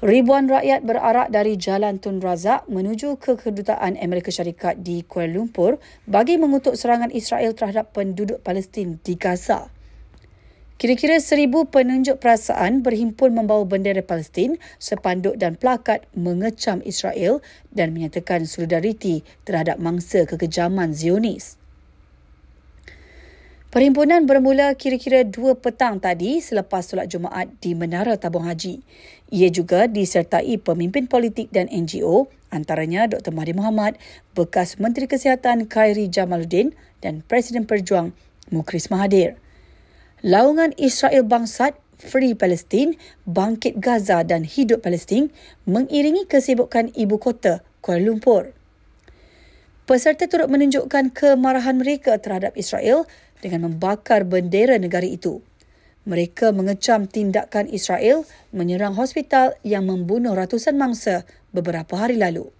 Ribuan rakyat berarak dari Jalan Tun Razak menuju ke kedutaan Amerika Syarikat di Kuala Lumpur bagi mengutuk serangan Israel terhadap penduduk Palestin di Gaza. Kira-kira seribu penunjuk perasaan berhimpun membawa bendera Palestin, sepanduk dan plakat mengecam Israel dan menyatakan solidariti terhadap mangsa kekejaman Zionis. Perhimpunan bermula kira-kira 2 petang tadi selepas solat Jumaat di Menara Tabung Haji. Ia juga disertai pemimpin politik dan NGO antaranya Dr. Mahdi Muhammad, bekas Menteri Kesihatan Khairi Jamaluddin dan Presiden Perjuang Mukris Mahathir. Laungan Israel Bangsat, Free Palestine, Bangkit Gaza dan Hidup Palestin mengiringi kesibukan ibu kota Kuala Lumpur peserta turut menunjukkan kemarahan mereka terhadap Israel dengan membakar bendera negara itu. Mereka mengecam tindakan Israel menyerang hospital yang membunuh ratusan mangsa beberapa hari lalu.